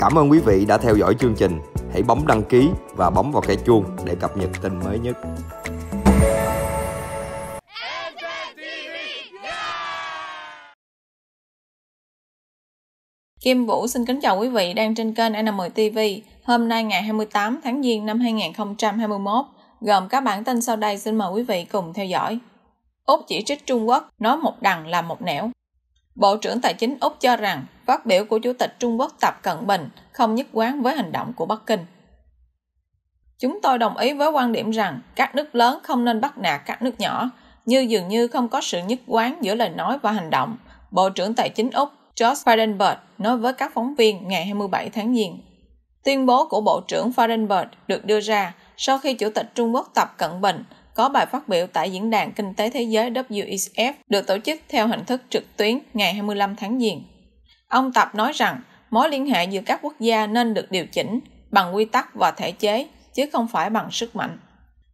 Cảm ơn quý vị đã theo dõi chương trình. Hãy bấm đăng ký và bấm vào cái chuông để cập nhật tin mới nhất. Kim Vũ xin kính chào quý vị đang trên kênh N10 TV. Hôm nay ngày 28 tháng Giêng năm 2021, gồm các bản tin sau đây xin mời quý vị cùng theo dõi. Úc chỉ trích Trung Quốc nói một đằng là một nẻo. Bộ trưởng Tài chính Úc cho rằng phát biểu của Chủ tịch Trung Quốc Tập Cận Bình không nhất quán với hành động của Bắc Kinh. Chúng tôi đồng ý với quan điểm rằng các nước lớn không nên bắt nạt các nước nhỏ, như dường như không có sự nhất quán giữa lời nói và hành động, Bộ trưởng Tài chính Úc George Fadenberg nói với các phóng viên ngày 27 tháng Giêng. Tuyên bố của Bộ trưởng Fadenberg được đưa ra sau khi Chủ tịch Trung Quốc Tập Cận Bình có bài phát biểu tại Diễn đàn Kinh tế Thế giới WEF được tổ chức theo hình thức trực tuyến ngày 25 tháng Giêng. Ông Tập nói rằng mối liên hệ giữa các quốc gia nên được điều chỉnh bằng quy tắc và thể chế, chứ không phải bằng sức mạnh.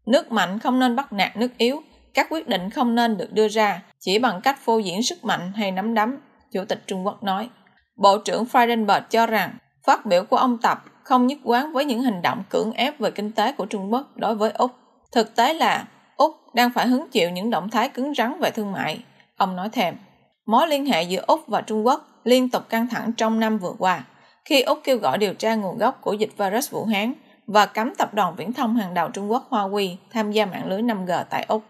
Nước mạnh không nên bắt nạt nước yếu, các quyết định không nên được đưa ra chỉ bằng cách phô diễn sức mạnh hay nắm đấm, Chủ tịch Trung Quốc nói. Bộ trưởng Freidenberg cho rằng phát biểu của ông Tập không nhất quán với những hành động cưỡng ép về kinh tế của Trung Quốc đối với Úc. Thực tế là Úc đang phải hứng chịu những động thái cứng rắn về thương mại. Ông nói thêm, mối liên hệ giữa Úc và Trung Quốc liên tục căng thẳng trong năm vừa qua khi Úc kêu gọi điều tra nguồn gốc của dịch virus Vũ Hán và cấm tập đoàn viễn thông hàng đầu Trung Quốc Huawei tham gia mạng lưới 5G tại Úc.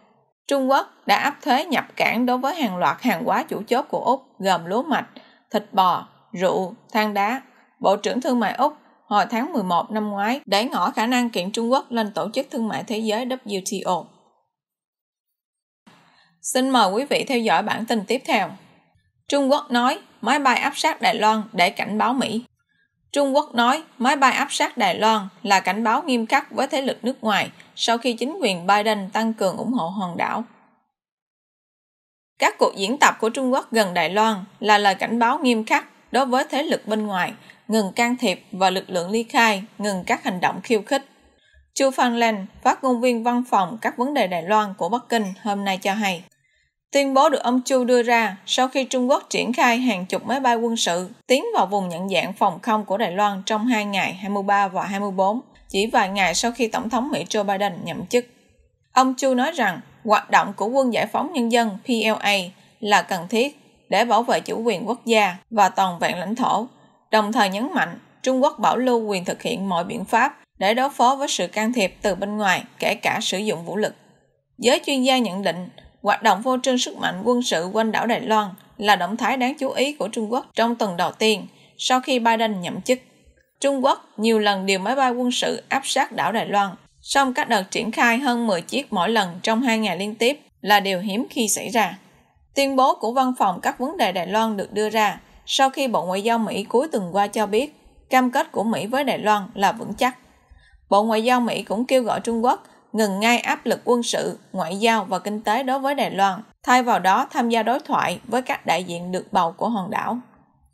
Trung Quốc đã áp thuế nhập cản đối với hàng loạt hàng hóa chủ chốt của Úc gồm lúa mạch, thịt bò, rượu, than đá. Bộ trưởng Thương mại Úc hồi tháng 11 năm ngoái đẩy ngỏ khả năng kiện Trung Quốc lên Tổ chức Thương mại Thế giới WTO. Xin mời quý vị theo dõi bản tin tiếp theo. Trung Quốc nói máy bay áp sát Đài Loan để cảnh báo Mỹ. Trung Quốc nói máy bay áp sát Đài Loan là cảnh báo nghiêm khắc với thế lực nước ngoài sau khi chính quyền Biden tăng cường ủng hộ hòn đảo. Các cuộc diễn tập của Trung Quốc gần Đài Loan là lời cảnh báo nghiêm khắc đối với thế lực bên ngoài, ngừng can thiệp và lực lượng ly khai, ngừng các hành động khiêu khích. Chu Phan Lan, phát ngôn viên văn phòng các vấn đề Đài Loan của Bắc Kinh hôm nay cho hay. Tuyên bố được ông Chu đưa ra sau khi Trung Quốc triển khai hàng chục máy bay quân sự tiến vào vùng nhận dạng phòng không của Đài Loan trong hai ngày 23 và 24, chỉ vài ngày sau khi Tổng thống Mỹ Joe Biden nhậm chức. Ông Chu nói rằng hoạt động của Quân Giải phóng Nhân dân PLA là cần thiết để bảo vệ chủ quyền quốc gia và toàn vẹn lãnh thổ, đồng thời nhấn mạnh Trung Quốc bảo lưu quyền thực hiện mọi biện pháp để đối phó với sự can thiệp từ bên ngoài, kể cả sử dụng vũ lực. Giới chuyên gia nhận định Hoạt động vô trưng sức mạnh quân sự quanh đảo Đài Loan là động thái đáng chú ý của Trung Quốc trong tuần đầu tiên sau khi Biden nhậm chức. Trung Quốc nhiều lần điều máy bay quân sự áp sát đảo Đài Loan, song các đợt triển khai hơn 10 chiếc mỗi lần trong hai ngày liên tiếp là điều hiếm khi xảy ra. Tuyên bố của Văn phòng các vấn đề Đài Loan được đưa ra sau khi Bộ Ngoại giao Mỹ cuối tuần qua cho biết cam kết của Mỹ với Đài Loan là vững chắc. Bộ Ngoại giao Mỹ cũng kêu gọi Trung Quốc ngừng ngay áp lực quân sự, ngoại giao và kinh tế đối với Đài Loan, thay vào đó tham gia đối thoại với các đại diện được bầu của hòn đảo.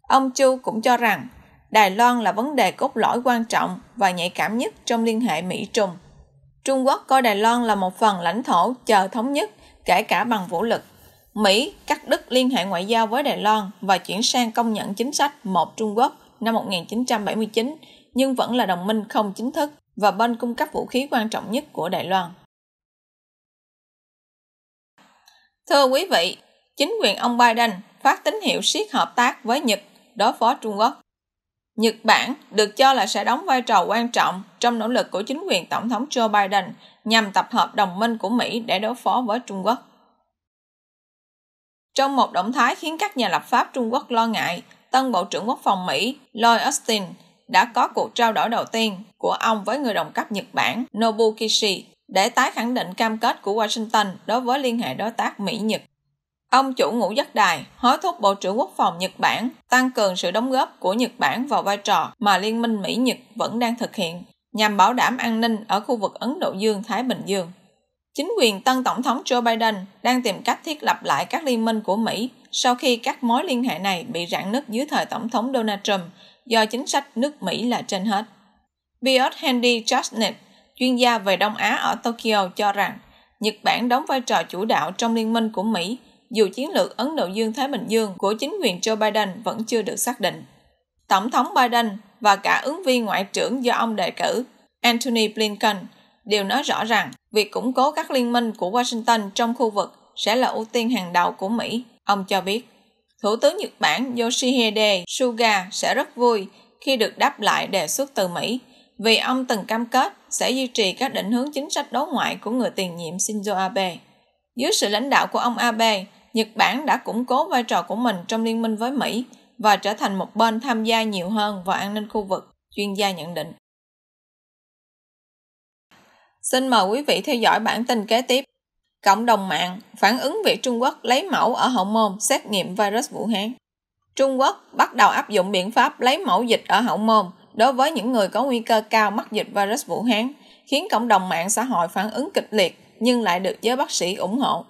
Ông Chu cũng cho rằng Đài Loan là vấn đề cốt lõi quan trọng và nhạy cảm nhất trong liên hệ Mỹ-Trung. Trung Quốc coi Đài Loan là một phần lãnh thổ chờ thống nhất, kể cả bằng vũ lực. Mỹ cắt đứt liên hệ ngoại giao với Đài Loan và chuyển sang công nhận chính sách một Trung Quốc năm 1979, nhưng vẫn là đồng minh không chính thức và bên cung cấp vũ khí quan trọng nhất của Đài Loan. Thưa quý vị, chính quyền ông Biden phát tín hiệu siết hợp tác với Nhật đối phó Trung Quốc. Nhật Bản được cho là sẽ đóng vai trò quan trọng trong nỗ lực của chính quyền Tổng thống Joe Biden nhằm tập hợp đồng minh của Mỹ để đối phó với Trung Quốc. Trong một động thái khiến các nhà lập pháp Trung Quốc lo ngại, tân Bộ trưởng Quốc phòng Mỹ Lloyd Austin đã có cuộc trao đổi đầu tiên của ông với người đồng cấp Nhật Bản Nobu Kishi để tái khẳng định cam kết của Washington đối với liên hệ đối tác Mỹ-Nhật. Ông chủ ngũ giác đài hối thúc Bộ trưởng Quốc phòng Nhật Bản tăng cường sự đóng góp của Nhật Bản vào vai trò mà Liên minh Mỹ-Nhật vẫn đang thực hiện nhằm bảo đảm an ninh ở khu vực Ấn Độ Dương-Thái Bình Dương. Chính quyền tân Tổng thống Joe Biden đang tìm cách thiết lập lại các liên minh của Mỹ sau khi các mối liên hệ này bị rạn nứt dưới thời Tổng thống Donald Trump do chính sách nước Mỹ là trên hết. Piot Handy Chasnet, chuyên gia về Đông Á ở Tokyo cho rằng Nhật Bản đóng vai trò chủ đạo trong liên minh của Mỹ dù chiến lược Ấn Độ Dương-Thái Bình Dương của chính quyền Joe Biden vẫn chưa được xác định. Tổng thống Biden và cả ứng viên ngoại trưởng do ông đề cử, Antony Blinken, đều nói rõ rằng việc củng cố các liên minh của Washington trong khu vực sẽ là ưu tiên hàng đầu của Mỹ, ông cho biết. Thủ tướng Nhật Bản Yoshihide Suga sẽ rất vui khi được đáp lại đề xuất từ Mỹ, vì ông từng cam kết sẽ duy trì các định hướng chính sách đối ngoại của người tiền nhiệm Shinzo Abe. Dưới sự lãnh đạo của ông Abe, Nhật Bản đã củng cố vai trò của mình trong liên minh với Mỹ và trở thành một bên tham gia nhiều hơn vào an ninh khu vực, chuyên gia nhận định. Xin mời quý vị theo dõi bản tin kế tiếp. Cộng đồng mạng phản ứng việc Trung Quốc lấy mẫu ở hậu môn xét nghiệm virus Vũ Hán. Trung Quốc bắt đầu áp dụng biện pháp lấy mẫu dịch ở hậu môn đối với những người có nguy cơ cao mắc dịch virus Vũ Hán, khiến cộng đồng mạng xã hội phản ứng kịch liệt nhưng lại được giới bác sĩ ủng hộ.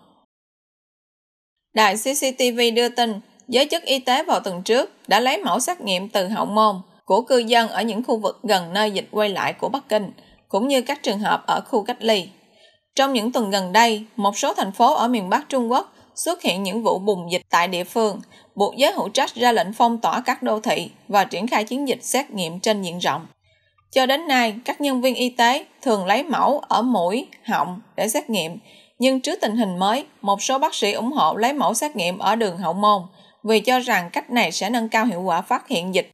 Đài CCTV đưa tin, giới chức y tế vào tuần trước đã lấy mẫu xét nghiệm từ hậu môn của cư dân ở những khu vực gần nơi dịch quay lại của Bắc Kinh, cũng như các trường hợp ở khu cách ly. Trong những tuần gần đây, một số thành phố ở miền Bắc Trung Quốc xuất hiện những vụ bùng dịch tại địa phương, buộc giới hữu trách ra lệnh phong tỏa các đô thị và triển khai chiến dịch xét nghiệm trên diện rộng. Cho đến nay, các nhân viên y tế thường lấy mẫu ở mũi, họng để xét nghiệm, nhưng trước tình hình mới, một số bác sĩ ủng hộ lấy mẫu xét nghiệm ở đường hậu môn vì cho rằng cách này sẽ nâng cao hiệu quả phát hiện dịch.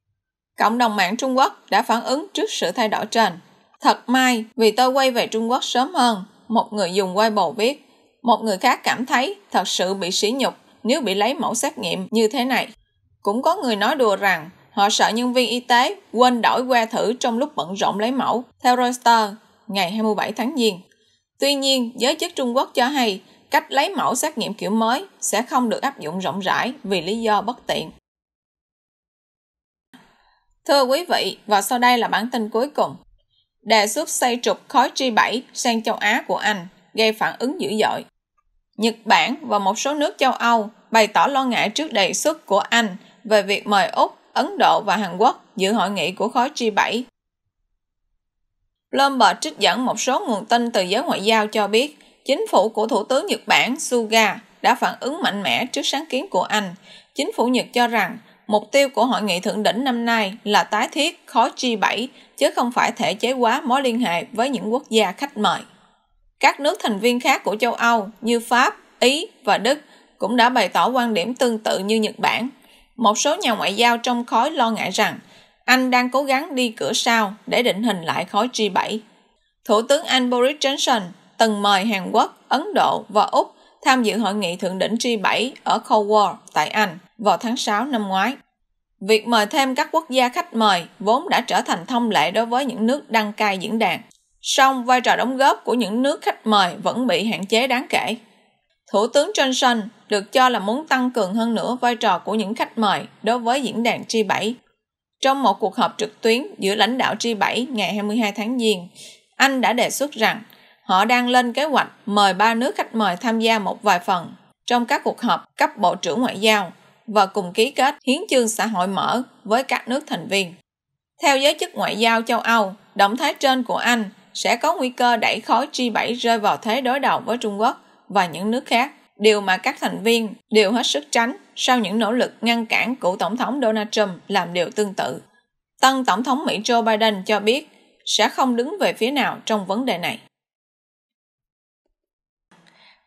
Cộng đồng mạng Trung Quốc đã phản ứng trước sự thay đổi trên. Thật may vì tôi quay về Trung Quốc sớm hơn một người dùng Weibo viết, một người khác cảm thấy thật sự bị sỉ nhục nếu bị lấy mẫu xét nghiệm như thế này. Cũng có người nói đùa rằng họ sợ nhân viên y tế quên đổi que thử trong lúc bận rộn lấy mẫu, theo Reuters, ngày 27 tháng Giêng. Tuy nhiên, giới chức Trung Quốc cho hay cách lấy mẫu xét nghiệm kiểu mới sẽ không được áp dụng rộng rãi vì lý do bất tiện. Thưa quý vị, và sau đây là bản tin cuối cùng đề xuất xây trục khói G7 sang châu Á của Anh, gây phản ứng dữ dội. Nhật Bản và một số nước châu Âu bày tỏ lo ngại trước đề xuất của Anh về việc mời Úc, Ấn Độ và Hàn Quốc dự hội nghị của khối G7. Bloomberg trích dẫn một số nguồn tin từ giới ngoại giao cho biết chính phủ của Thủ tướng Nhật Bản Suga đã phản ứng mạnh mẽ trước sáng kiến của Anh. Chính phủ Nhật cho rằng mục tiêu của hội nghị thượng đỉnh năm nay là tái thiết khối G7 chứ không phải thể chế hóa mối liên hệ với những quốc gia khách mời. Các nước thành viên khác của châu Âu như Pháp, Ý và Đức cũng đã bày tỏ quan điểm tương tự như Nhật Bản. Một số nhà ngoại giao trong khối lo ngại rằng Anh đang cố gắng đi cửa sau để định hình lại khối G7. Thủ tướng Anh Boris Johnson từng mời Hàn Quốc, Ấn Độ và Úc tham dự hội nghị thượng đỉnh G7 ở Cold War tại Anh vào tháng 6 năm ngoái. Việc mời thêm các quốc gia khách mời vốn đã trở thành thông lệ đối với những nước đăng cai diễn đàn. Song vai trò đóng góp của những nước khách mời vẫn bị hạn chế đáng kể. Thủ tướng Johnson được cho là muốn tăng cường hơn nữa vai trò của những khách mời đối với diễn đàn G7. Trong một cuộc họp trực tuyến giữa lãnh đạo G7 ngày 22 tháng Giêng, anh đã đề xuất rằng họ đang lên kế hoạch mời ba nước khách mời tham gia một vài phần trong các cuộc họp cấp Bộ trưởng Ngoại giao và cùng ký kết hiến chương xã hội mở với các nước thành viên. Theo giới chức ngoại giao châu Âu, động thái trên của Anh sẽ có nguy cơ đẩy khối G7 rơi vào thế đối đầu với Trung Quốc và những nước khác, điều mà các thành viên đều hết sức tránh sau những nỗ lực ngăn cản cựu Tổng thống Donald Trump làm điều tương tự. Tân Tổng thống Mỹ Joe Biden cho biết sẽ không đứng về phía nào trong vấn đề này.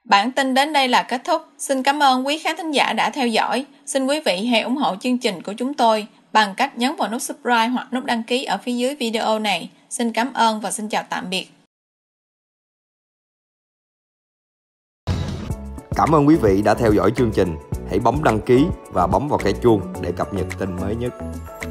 Bản tin đến đây là kết thúc. Xin cảm ơn quý khán thính giả đã theo dõi. Xin quý vị hãy ủng hộ chương trình của chúng tôi bằng cách nhấn vào nút subscribe hoặc nút đăng ký ở phía dưới video này. Xin cảm ơn và xin chào tạm biệt. Cảm ơn quý vị đã theo dõi chương trình. Hãy bấm đăng ký và bấm vào cái chuông để cập nhật tin mới nhất.